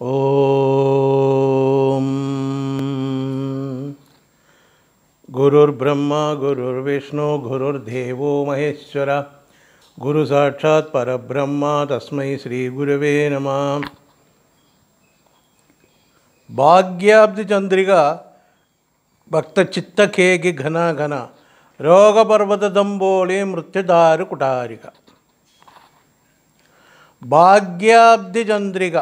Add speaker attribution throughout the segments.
Speaker 1: ॐ गुरुर्ब्रह्मा गुरुर्विष्णु गुरुर्देवो महेश्वर गुरुसाक्षात् परब्रह्मा तस्मै श्रीगुरवे नमः भाग्याब्द चंद्रिका भक्तचित्त केकि घन घन രോഗപർവ്വതദമ്പോളി മൃത്യുദാരു കുടാരിക ഭാഗ്യാബ്ദിചന്ദ്രിക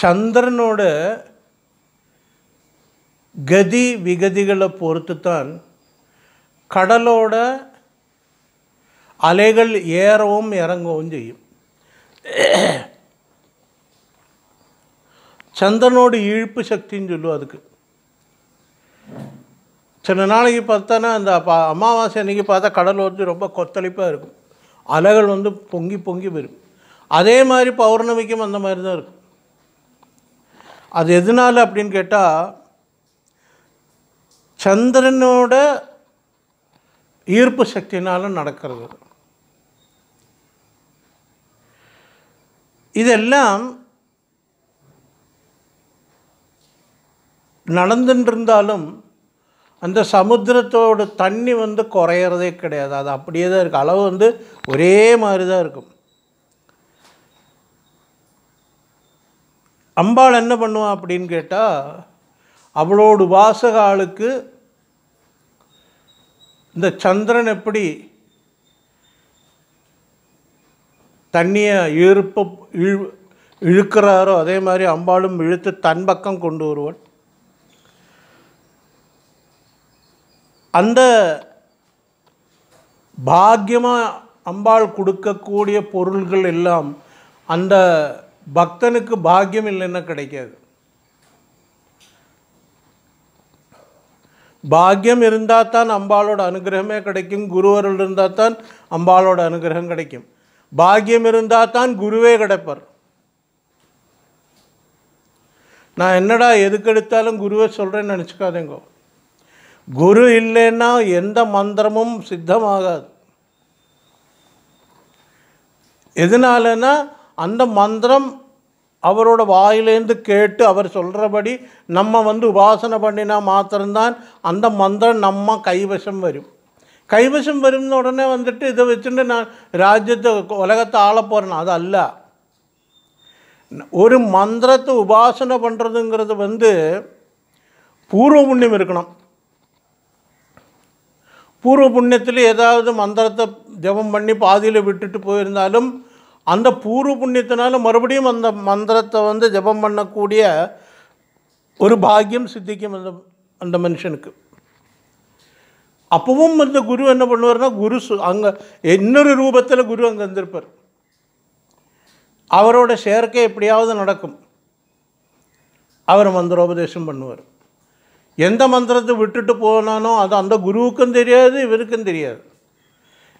Speaker 1: சந்திரனோட கதி விகதிகளை பொறுத்து தான் கடலோட அலைகள் ஏறவும் இறங்கவும் செய்யும் சந்திரனோட இழுப்பு சக்தின்னு சொல்லுவோம் அதுக்கு சில நாளைக்கு பார்த்தோன்னா அந்த பா அமாவாசை அன்றைக்கி பார்த்தா கடல் வந்து ரொம்ப கொத்தளிப்பாக இருக்கும் அலைகள் வந்து பொங்கி பொங்கி வரும் அதே மாதிரி பௌர்ணமிக்கும் அந்த மாதிரி தான் இருக்கும் அது எதனால் அப்படின்னு கேட்டால் சந்திரனோட ஈர்ப்பு சக்தினாலும் நடக்கிறது இதெல்லாம் நடந்துருந்தாலும் அந்த சமுத்திரத்தோட தண்ணி வந்து குறையிறதே கிடையாது அது அப்படியே தான் இருக்குது அளவு வந்து ஒரே மாதிரி தான் இருக்கும் அம்பாள் என்ன பண்ணுவான் அப்படின்னு கேட்டால் அவளோடு ஆளுக்கு இந்த சந்திரன் எப்படி தண்ணியை இழுப்ப இழு இழுக்கிறாரோ அதே மாதிரி அம்பாளும் இழுத்து தன் பக்கம் கொண்டு வருவன் அந்த பாக்கியமாக அம்பாள் கொடுக்கக்கூடிய பொருள்கள் எல்லாம் அந்த பக்தனுக்கு பாக்கியம் இல்லைன்னா கிடைக்காது பாக்கியம் இருந்தால் தான் அம்பாளோட அனுகிரகமே கிடைக்கும் குருவருள் இருந்தால் தான் அம்பாளோட அனுகிரகம் கிடைக்கும் பாக்கியம் இருந்தால் தான் குருவே கிடைப்பார் நான் என்னடா எதுக்கெடுத்தாலும் குருவை சொல்கிறேன்னு நினச்சிக்காதேங்கோ குரு இல்லைன்னா எந்த மந்திரமும் சித்தமாகாது எதனாலன்னா அந்த மந்திரம் அவரோட வாயிலேருந்து கேட்டு அவர் சொல்கிறபடி நம்ம வந்து உபாசனை பண்ணினா மாத்திரம்தான் அந்த மந்திரம் நம்ம கைவசம் வரும் கைவசம் வரும்னு உடனே வந்துட்டு இதை வச்சுட்டு நான் ராஜ்யத்தை உலகத்தை ஆள போகிறேன் அது அல்ல ஒரு மந்திரத்தை உபாசனை பண்ணுறதுங்கிறது வந்து பூர்வ புண்ணியம் இருக்கணும் பூர்வ புண்ணியத்தில் ஏதாவது மந்திரத்தை ஜபம் பண்ணி பாதியில் விட்டுட்டு போயிருந்தாலும் அந்த பூர்வ புண்ணியத்தினால மறுபடியும் அந்த மந்திரத்தை வந்து ஜபம் பண்ணக்கூடிய ஒரு பாக்கியம் சித்திக்கும் அந்த அந்த மனுஷனுக்கு அப்பவும் அந்த குரு என்ன பண்ணுவார்னா குரு சு அங்கே இன்னொரு ரூபத்தில் குரு அங்கே வந்திருப்பார் அவரோட சேர்க்கை எப்படியாவது நடக்கும் அவர் மந்திரோபதேசம் பண்ணுவார் எந்த மந்திரத்தை விட்டுட்டு போனானோ அது அந்த குருவுக்கும் தெரியாது இவருக்கும் தெரியாது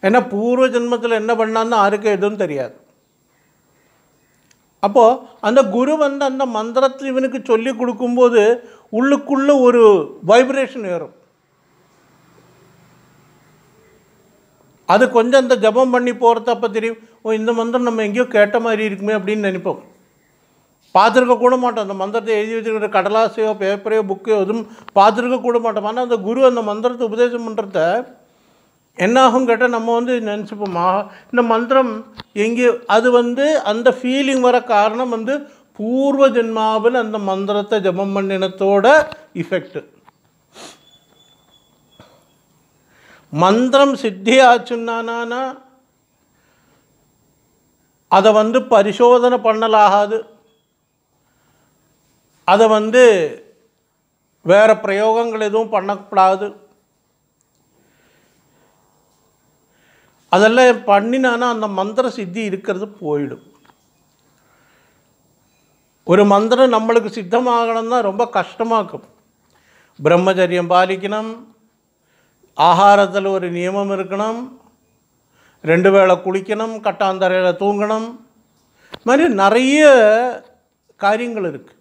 Speaker 1: ஏன்னா பூர்வ ஜென்மத்தில் என்ன பண்ணான்னு யாருக்கும் எதுவும் தெரியாது அப்போது அந்த குரு வந்து அந்த மந்திரத்தில் இவனுக்கு சொல்லி கொடுக்கும்போது உள்ளுக்குள்ளே ஒரு வைப்ரேஷன் ஏறும் அது கொஞ்சம் அந்த ஜபம் பண்ணி போகிறதப்ப தெரியும் ஓ இந்த மந்திரம் நம்ம எங்கேயோ கேட்ட மாதிரி இருக்குமே அப்படின்னு நினைப்போம் பார்த்துருக்க கூட மாட்டோம் அந்த மந்திரத்தை எழுதி வச்சுருக்கிற கடலாசையோ பேப்பரையோ புக்கையோ எதுவும் பார்த்துருக்க கூட மாட்டோம் ஆனால் அந்த குரு அந்த மந்திரத்தை உபதேசம் பண்ணுறத என்னாகும் கேட்டால் நம்ம வந்து நினச்சிப்போம் மா இந்த மந்திரம் எங்கே அது வந்து அந்த ஃபீலிங் வர காரணம் வந்து பூர்வ ஜென்மாவில் அந்த மந்திரத்தை ஜபம் பண்ணினத்தோட இஃபெக்ட் மந்திரம் சித்தி ஆச்சுன்னானா அதை வந்து பரிசோதனை பண்ணலாகாது அதை வந்து வேறு பிரயோகங்கள் எதுவும் பண்ணக்கூடாது அதெல்லாம் பண்ணினானா அந்த மந்திர சித்தி இருக்கிறது போயிடும் ஒரு மந்திரம் நம்மளுக்கு சித்தமாகணும்னா ரொம்ப கஷ்டமாக்கும் இருக்கும் பிரம்மச்சரியம் பாலிக்கணும் ஆகாரத்தில் ஒரு நியமம் இருக்கணும் ரெண்டு வேளை குளிக்கணும் கட்டாந்தரையில் தூங்கணும் மாதிரி நிறைய காரியங்கள் இருக்குது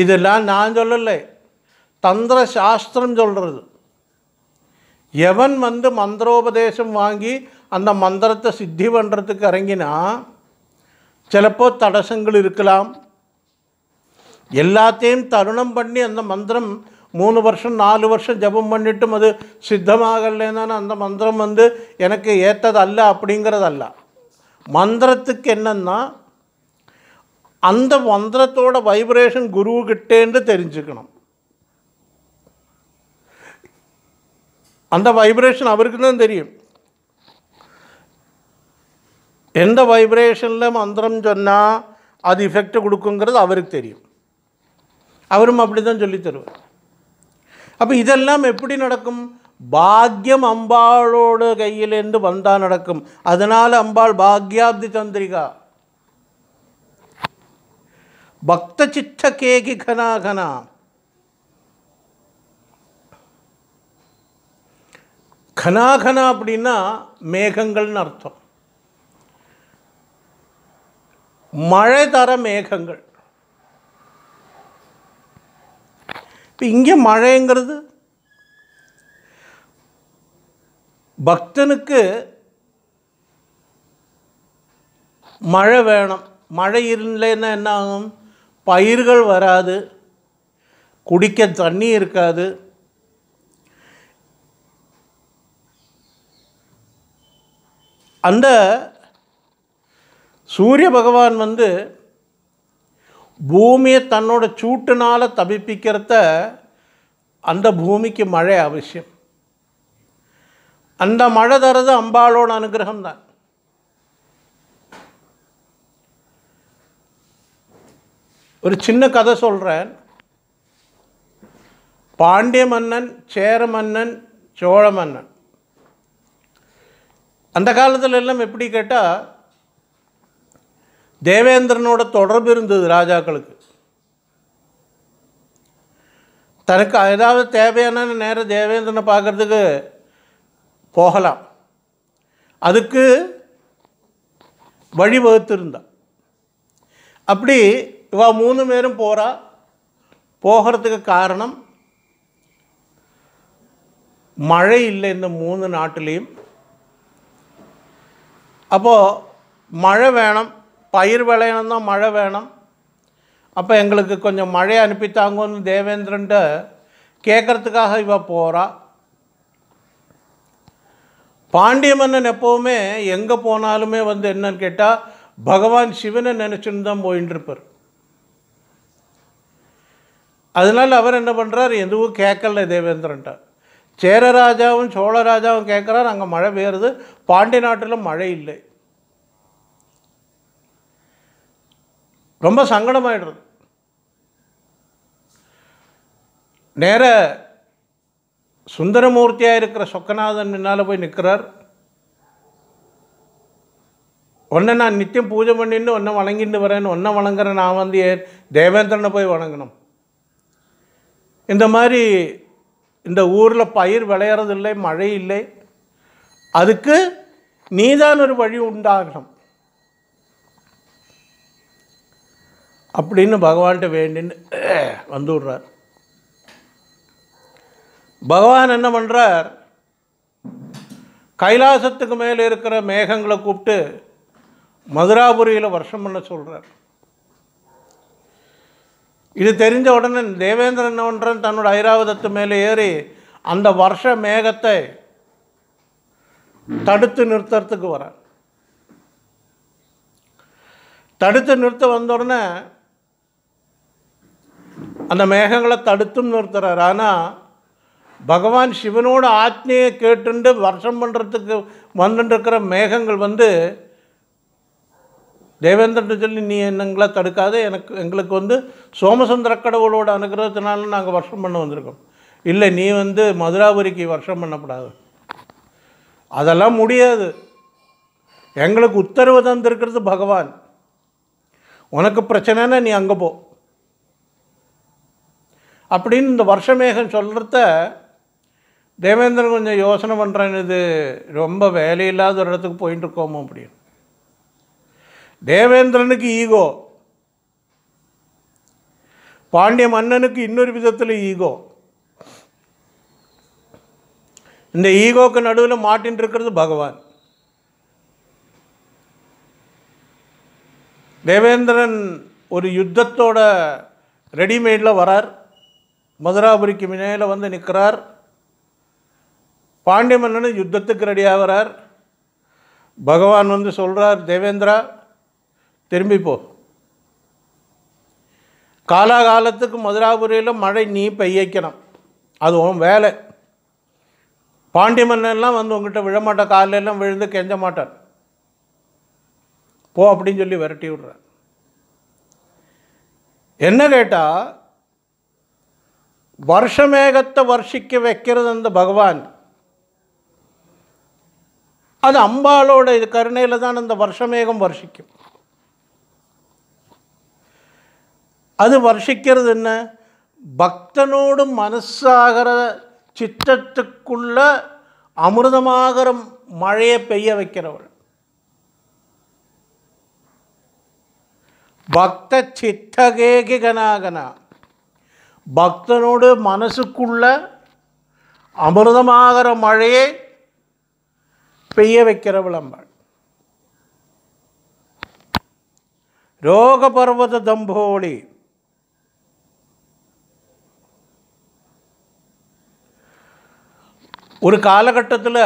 Speaker 1: இதெல்லாம் நான் சொல்லலை தந்திர சாஸ்திரம் சொல்கிறது எவன் வந்து மந்திரோபதேசம் வாங்கி அந்த மந்திரத்தை சித்தி பண்ணுறதுக்கு இறங்கினா சிலப்போ தடசங்கள் இருக்கலாம் எல்லாத்தையும் தருணம் பண்ணி அந்த மந்திரம் மூணு வருஷம் நாலு வருஷம் ஜபம் பண்ணிட்டும் அது சித்தமாகலைன்னா அந்த மந்திரம் வந்து எனக்கு ஏற்றது அல்ல அப்படிங்கிறதல்ல மந்திரத்துக்கு என்னென்னா அந்த மந்திரத்தோட வைப்ரேஷன் குருவுக்கிட்டேன்னு தெரிஞ்சுக்கணும் அந்த வைப்ரேஷன் அவருக்கு தான் தெரியும் எந்த வைப்ரேஷனில் மந்திரம் சொன்னால் அது இஃபெக்ட் கொடுக்குங்கிறது அவருக்கு தெரியும் அவரும் அப்படி தான் சொல்லித்தருவார் அப்போ இதெல்லாம் எப்படி நடக்கும் பாக்யம் அம்பாளோட கையிலேருந்து வந்தால் நடக்கும் அதனால் அம்பாள் பாக்யாப்தி சந்திரிகா பக்த சித்த கேகி கனா கனாகனா அப்படின்னா மேகங்கள்னு அர்த்தம் மழை தர மேகங்கள் இப்போ இங்கே மழைங்கிறது பக்தனுக்கு மழை வேணும் மழை இல்லைன்னா என்ன ஆகும் பயிர்கள் வராது குடிக்க தண்ணி இருக்காது அந்த சூரிய பகவான் வந்து பூமியை தன்னோட சூட்டுனால் தவிப்பிக்கிறத அந்த பூமிக்கு மழை அவசியம் அந்த மழை தரது அம்பாளோட அனுகிரகம் தான் ஒரு சின்ன கதை சொல்கிறேன் பாண்டிய மன்னன் சேர மன்னன் சோழ மன்னன் அந்த காலத்தில் எல்லாம் எப்படி கேட்டால் தேவேந்திரனோட தொடர்பு இருந்தது ராஜாக்களுக்கு தனக்கு ஏதாவது தேவையான நேரம் தேவேந்திரனை பார்க்குறதுக்கு போகலாம் அதுக்கு வழிவகுத்திருந்தான் அப்படி இவா மூணு பேரும் போகிறா போகிறதுக்கு காரணம் மழை இல்லை இந்த மூணு நாட்டிலையும் அப்போது மழை வேணும் பயிர் விளையணும்னா மழை வேணும் அப்போ எங்களுக்கு கொஞ்சம் மழை அனுப்பித்தாங்கன்னு தேவேந்திரன்ட்டு கேட்குறதுக்காக இவ போகிறா பாண்டிய மன்னன் எப்போவுமே எங்கே போனாலுமே வந்து என்னன்னு கேட்டால் பகவான் சிவனை நினச்சின்னு தான் போயின்ட்டுருப்பார் அதனால் அவர் என்ன பண்ணுறார் எதுவும் கேட்கல தேவேந்திரன்ட்ட சேரராஜாவும் சோழராஜாவும் கேட்குறாரு அங்கே மழை பெய்யுறது பாண்டி நாட்டில் மழை இல்லை ரொம்ப சங்கடமாயிடுறது நேர சுந்தரமூர்த்தியாக இருக்கிற சொக்கநாதன் முன்னால் போய் நிற்கிறார் ஒன்றை நான் நித்தியம் பூஜை பண்ணின்னு ஒன்றை வணங்கிட்டு வரேன் ஒன்றை வணங்குறேன் நான் வந்து தேவேந்திரனை போய் வணங்கணும் இந்த மாதிரி இந்த ஊரில் பயிர் விளையறதில்லை மழை இல்லை அதுக்கு நீதான் ஒரு வழி உண்டாகணும் அப்படின்னு பகவான்கிட்ட வேண்டின்னு வந்து விடுறார் பகவான் என்ன பண்ணுறார் கைலாசத்துக்கு மேலே இருக்கிற மேகங்களை கூப்பிட்டு மதுராபுரியில் வருஷம் பண்ண சொல்கிறார் இது தெரிஞ்ச உடனே தேவேந்திரன் ஒன்றன் தன்னோட ஐராவதத்து மேலே ஏறி அந்த வருஷ மேகத்தை தடுத்து நிறுத்துறதுக்கு வர தடுத்து நிறுத்த வந்த உடனே அந்த மேகங்களை தடுத்தும் நிறுத்துறாரு ஆனால் பகவான் சிவனோட ஆத்மையை கேட்டுண்டு வருஷம் பண்ணுறதுக்கு வந்துட்டு இருக்கிற மேகங்கள் வந்து தேவேந்திரன் சொல்லி நீ என்னங்களா தடுக்காது எனக்கு எங்களுக்கு வந்து சோமசுந்தர கடவுளோட அனுகிரகத்தினால நாங்கள் வருஷம் பண்ண வந்திருக்கோம் இல்லை நீ வந்து மதுராபுரிக்கு வருஷம் பண்ணப்படாது அதெல்லாம் முடியாது எங்களுக்கு உத்தரவு தந்திருக்கிறது பகவான் உனக்கு பிரச்சனைனா நீ அங்கே போ அப்படின்னு இந்த வருஷமேகம் சொல்கிறத தேவேந்திரன் கொஞ்சம் யோசனை பண்ணுறேன் இது ரொம்ப வேலையில்லாத ஒரு இடத்துக்கு போயின்ட்டு இருக்கோமோ அப்படின்னு தேவேந்திரனுக்கு ஈகோ பாண்டிய மன்னனுக்கு இன்னொரு விதத்தில் ஈகோ இந்த ஈகோக்கு நடுவில் மாட்டின் இருக்கிறது பகவான் தேவேந்திரன் ஒரு யுத்தத்தோட ரெடிமேடில் வரார் மதுராபுரிக்கு முன்னையில் வந்து நிற்கிறார் பாண்டிய மன்னன் யுத்தத்துக்கு ரெடியாகிறார் பகவான் வந்து சொல்கிறார் தேவேந்திரா திரும்பி போ காலாகாலத்துக்கு மதுராபுரியில் மழை நீ பெய்யக்கணும் அது உன் வேலை பாண்டி வந்து உங்ககிட்ட விழமாட்டான் காலையெல்லாம் விழுந்து கெஞ்ச மாட்டார் போ அப்படின்னு சொல்லி விரட்டி விடுற என்ன கேட்டால் வருஷமேகத்தை வர்ஷிக்க வைக்கிறது அந்த பகவான் அது அம்பாலோட இது கருணையில் தான் அந்த வருஷமேகம் வருஷிக்கும் അത് വർഷിക്കുന്നത് என்ன பக்தனோடு மனசாகிற சித்தத்துக்குள்ள அமிர்தமாகிற மழையை பெய்ய வைக்கிறவள் பக்த சித்தகேகி கனாகனா பக்தனோடு மனசுக்குள்ள அமிர்தமாகிற மழையை பெய்ய வைக்கிற விளம்பல் ரோகபர்வத தம்போழி ஒரு காலகட்டத்தில்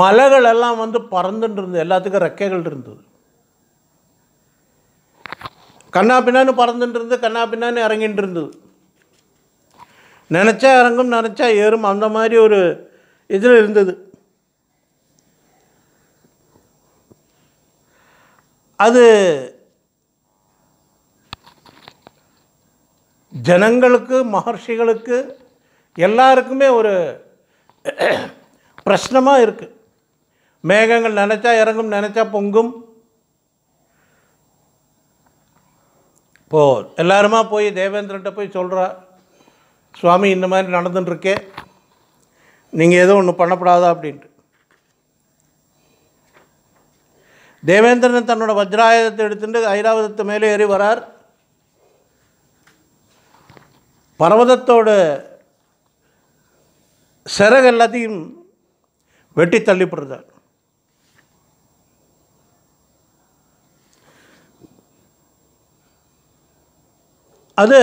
Speaker 1: மலைகள் எல்லாம் வந்து பறந்துட்டு இருந்தது எல்லாத்துக்கும் ரெக்கைகள் இருந்தது கண்ணா பின்னான்னு பறந்துட்டு இருந்து கண்ணா பின்னான்னு இறங்கிட்டு இருந்தது நினச்சா இறங்கும் நினச்சா ஏறும் அந்த மாதிரி ஒரு இதில் இருந்தது அது ஜனங்களுக்கு மகர்ஷிகளுக்கு எல்லாருக்குமே ஒரு பிரச்சனமாக இருக்குது மேகங்கள் நினச்சா இறங்கும் நினச்சா பொங்கும் இப்போது எல்லாருமா போய் தேவேந்திரன்ட்ட போய் சொல்கிறா சுவாமி இந்த மாதிரி நடந்துட்டுருக்கே நீங்கள் எதுவும் ஒன்று பண்ணப்படாதா அப்படின்ட்டு தேவேந்திரன் தன்னோட வஜ்ராயுதத்தை எடுத்துட்டு ஐராவதத்தை மேலே ஏறி வரார் பர்வதத்தோட சிறகு எல்லாத்தையும் வெட்டி தள்ளிப்படுறார் அது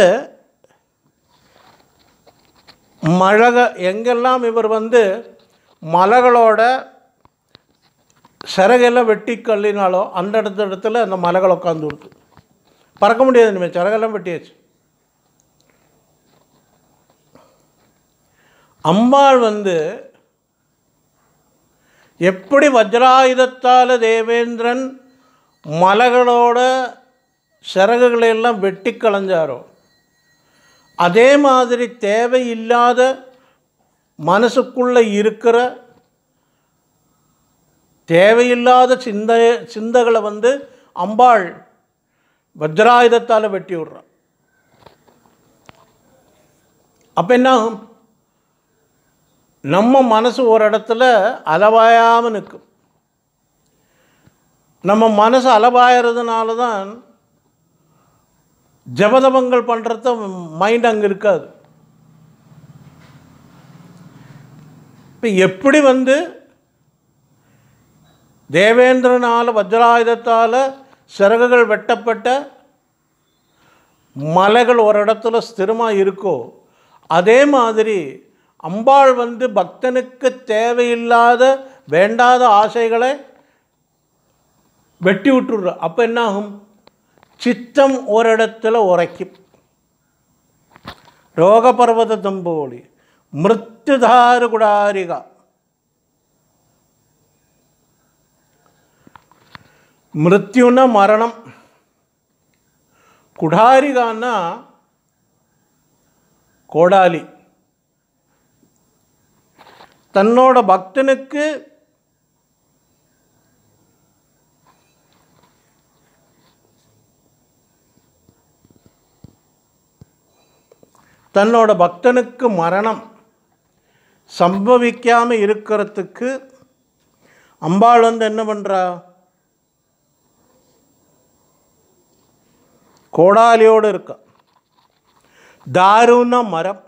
Speaker 1: மழக எங்கெல்லாம் இவர் வந்து மலைகளோட சிறகெல்லாம் வெட்டி கல்லினாலோ அந்த இடத்து இடத்துல அந்த மலைகள் உட்காந்து பறக்க முடியாது இனிமேல் சிறகெல்லாம் வெட்டியாச்சு அம்பாள் வந்து எப்படி வஜ்ராயுதத்தால் தேவேந்திரன் மலைகளோட சிறகுகளையெல்லாம் வெட்டி களைஞ்சாரோ அதே மாதிரி தேவையில்லாத மனசுக்குள்ளே இருக்கிற தேவையில்லாத சிந்த சிந்தைகளை வந்து அம்பாள் வஜ்ராயுதத்தால் வெட்டி விடுறான் அப்போ என்ன நம்ம மனசு ஒரு இடத்துல அளவாயாமல் நிற்கும் நம்ம மனசு அளவாயிறதுனால தான் ஜபதபங்கள் பண்ணுறத மைண்ட் அங்கே இருக்காது இப்போ எப்படி வந்து தேவேந்திரனால் வஜ்ராயுதத்தால் சிறகுகள் வெட்டப்பட்ட மலைகள் ஒரு இடத்துல ஸ்திரமாக இருக்கோ அதே மாதிரி அம்பாள் வந்து பக்தனுக்கு தேவையில்லாத வேண்டாத ஆசைகளை வெட்டி விட்டுடுற அப்போ என்னாகும் சித்தம் ஒரு இடத்துல உரைக்கும் ரோகபர்வத தம்போலி மிருத்துதாரு குடாரிகா மிருத்யுன மரணம் குடாரிகான்னா கோடாலி தன்னோட பக்தனுக்கு தன்னோட பக்தனுக்கு மரணம் சம்பவிக்காமல் இருக்கிறதுக்கு அம்பாள் வந்து என்ன பண்ணுறா கோடாலியோடு இருக்கா தாருண மரம்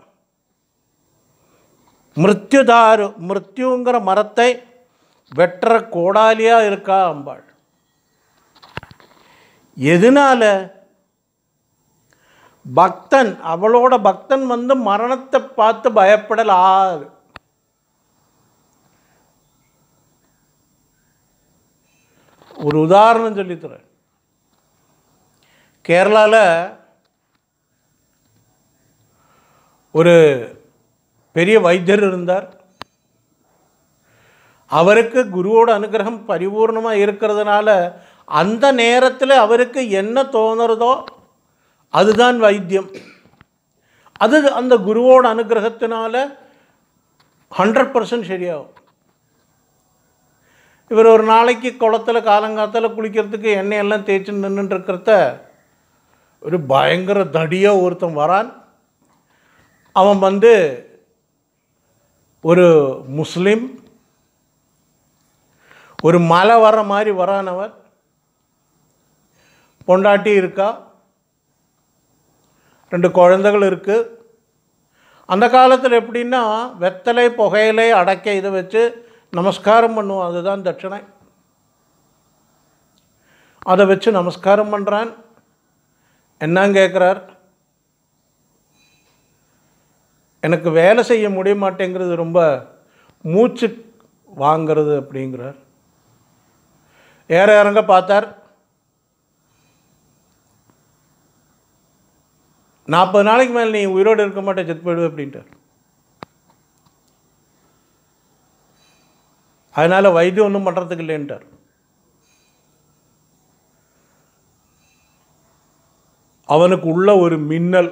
Speaker 1: மிருத்யுதாரு மிருத்யுங்கிற மரத்தை வெட்டுற கோடாலியாக இருக்கா அம்பாள் எதனால் பக்தன் அவளோட பக்தன் வந்து மரணத்தை பார்த்து பயப்படல் ஒரு உதாரணம் சொல்லித்தரேன் கேரளாவில் ஒரு பெரிய வைத்தியர் இருந்தார் அவருக்கு குருவோட அனுகிரகம் பரிபூர்ணமாக இருக்கிறதுனால அந்த நேரத்தில் அவருக்கு என்ன தோணுறதோ அதுதான் வைத்தியம் அது அந்த குருவோட அனுகிரகத்தினால ஹண்ட்ரட் பர்சன்ட் சரியாகும் இவர் ஒரு நாளைக்கு குளத்தில் காலங்காத்தில் குளிக்கிறதுக்கு எண்ணெயெல்லாம் தேய்ச்சி நின்றுருக்கிறத ஒரு பயங்கர தடியாக ஒருத்தன் வரான் அவன் வந்து ஒரு முஸ்லீம் ஒரு மலை வர மாதிரி வரானவர் பொண்டாட்டி இருக்கா ரெண்டு குழந்தைகள் இருக்குது அந்த காலத்தில் எப்படின்னா வெத்தலை புகையிலை அடக்க இதை வச்சு நமஸ்காரம் பண்ணுவோம் அதுதான் தட்சிணை அதை வச்சு நமஸ்காரம் பண்ணுறான் என்னன்னு கேட்குறார் எனக்கு வேலை செய்ய முடிய மாட்டேங்கிறது ரொம்ப மூச்சு வாங்கிறது அப்படிங்கிறார் ஏற இறங்க பார்த்தார் நாற்பது நாளைக்கு மேலே நீ உயிரோடு இருக்க மாட்டே செத்து போயிடுவே அப்படின்ட்டார் அதனால் வைத்தியம் ஒன்றும் பண்ணுறதுக்கு இல்லைன்ட்டார் அவனுக்கு உள்ள ஒரு மின்னல்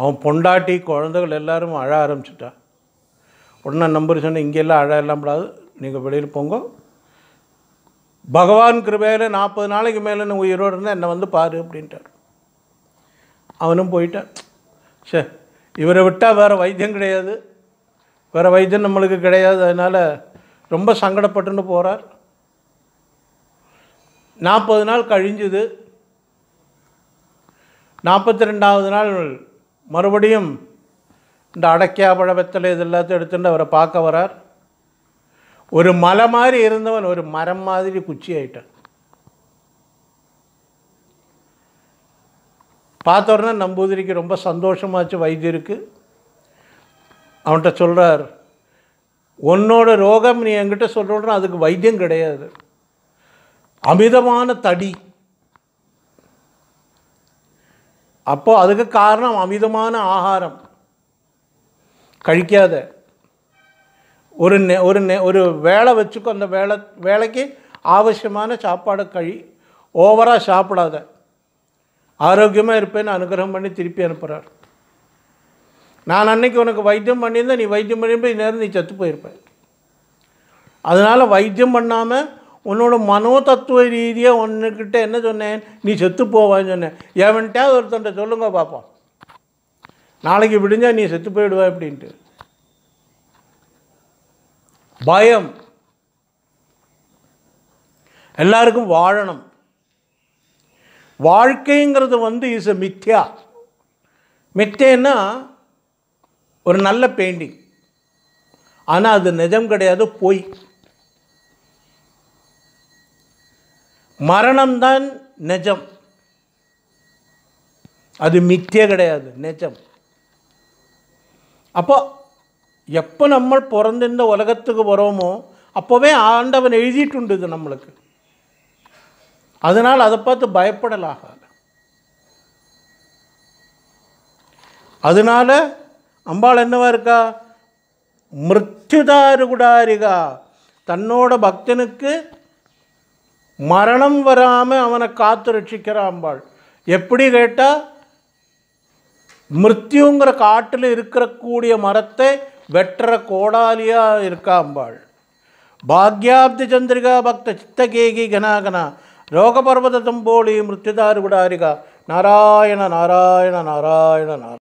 Speaker 1: அவன் பொண்டாட்டி குழந்தைகள் எல்லோரும் அழ ஆரம்பிச்சிட்டான் உடனே நம்பர் சொன்னேன் இங்கெல்லாம் அழ எல்லாம் கூடாது நீங்கள் வெளியில் போங்க பகவான் கிருபையில் நாற்பது நாளைக்கு மேலே நீ உயிரோடு இருந்தால் என்னை வந்து பாரு அப்படின்ட்டார் அவனும் போயிட்டான் சே இவரை விட்டால் வேறு வைத்தியம் கிடையாது வேறு வைத்தியம் நம்மளுக்கு கிடையாது அதனால் ரொம்ப சங்கடப்பட்டுன்னு போகிறார் நாற்பது நாள் கழிஞ்சுது நாற்பத்தி ரெண்டாவது நாள் மறுபடியும் இந்த அடக்கியா பழவத்தில் வெத்தலை இது எல்லாத்தையும் எடுத்துட்டு அவரை பார்க்க வரார் ஒரு மலை மாதிரி இருந்தவன் ஒரு மரம் மாதிரி குச்சி ஆயிட்டான் பார்த்தோன்னா நம்பூதிரிக்கு ரொம்ப சந்தோஷமாச்சு வைத்தியருக்கு அவன்கிட்ட சொல்கிறார் உன்னோட ரோகம் நீ என்கிட்ட சொல்கிறோன்னா அதுக்கு வைத்தியம் கிடையாது அமிதமான தடி அப்போது அதுக்கு காரணம் அமிதமான ஆகாரம் கழிக்காத ஒரு நெ ஒரு நெ ஒரு வேலை வச்சுக்கோ அந்த வேலை வேலைக்கு ஆவசியமான சாப்பாடை கழி ஓவராக சாப்பிடாத ஆரோக்கியமாக இருப்பேன்னு அனுகிரகம் பண்ணி திருப்பி அனுப்புகிறார் நான் அன்னைக்கு உனக்கு வைத்தியம் பண்ணியிருந்தேன் நீ வைத்தியம் பண்ணி நேரம் நீ செத்து போயிருப்பேன் அதனால் வைத்தியம் பண்ணாமல் உன்னோட மனோ தத்துவ ரீதியாக ஒன்றுக்கிட்ட என்ன சொன்னேன் நீ செத்து போவான்னு சொன்னேன் எவன்ட்டாவது ஒருத்தன்ட்ட சொல்லுங்க பார்ப்போம் நாளைக்கு விடிஞ்சால் நீ செத்து போயிடுவா அப்படின்ட்டு பயம் எல்லாருக்கும் வாழணும் வாழ்க்கைங்கிறது வந்து இஸ் எ மித்யா மித்தேன்னா ஒரு நல்ல பெயிண்டிங் ஆனால் அது நிஜம் கிடையாது போய் மரணம்தான் நிஜம் அது மித்திய கிடையாது நிஜம் அப்போ எப்போ நம்ம இந்த உலகத்துக்கு வரோமோ அப்போவே ஆண்டவன் எழுதிட்டுண்டு இது நம்மளுக்கு அதனால் அதை பார்த்து பயப்படலாகாது அதனால் அம்பாள் என்னவா இருக்கா மிருத்யுதாருகுடாரிகா தன்னோட பக்தனுக்கு மரணம் வராமல் அவனை காத்து ரட்சிக்கிற அம்பாள் எப்படி கேட்டால் மிருத்யுங்கிற காட்டில் இருக்கக்கூடிய மரத்தை வெட்டுற கோடாலியாக இருக்கா அம்பாள் பாக்யாப்தி சந்திரிகா பக்த சித்தகேகி கனாகனா ரோகபர்வதம்போலி மிருத்யுதாரு விடாரிகா நாராயண நாராயண நாராயண நாராயண